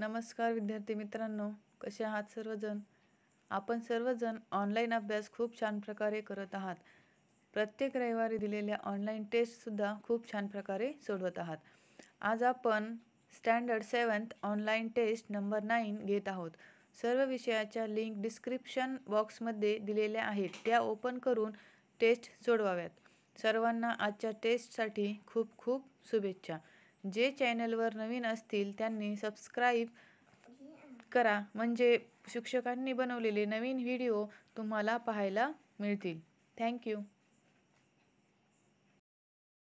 नमस्कार विद्यार्थी मित्रांनो कसे आहात सर्वजण आपण सर्वजण ऑनलाईन अभ्यास खूप छान प्रकारे करत आहात प्रत्येक रविवारी दिलेल्या ऑनलाईन टेस्टसुद्धा खूप छान प्रकारे सोडवत आहात आज आपण standard seventh online test number nine घेत आहोत सर्व विषयाच्या लिंक डिस्क्रिप्शन बॉक्समध्ये दिलेल्या आहेत त्या ओपन करून टेस्ट सोडवाव्यात सर्वांना आजच्या टेस्टसाठी खूप खूप शुभेच्छा जे चॅनलवर नवीन असतील त्यांनी सबस्क्राईब करा म्हणजे शिक्षकांनी बनवलेले नवीन व्हिडिओ तुम्हाला पाहायला मिळतील थँक्यू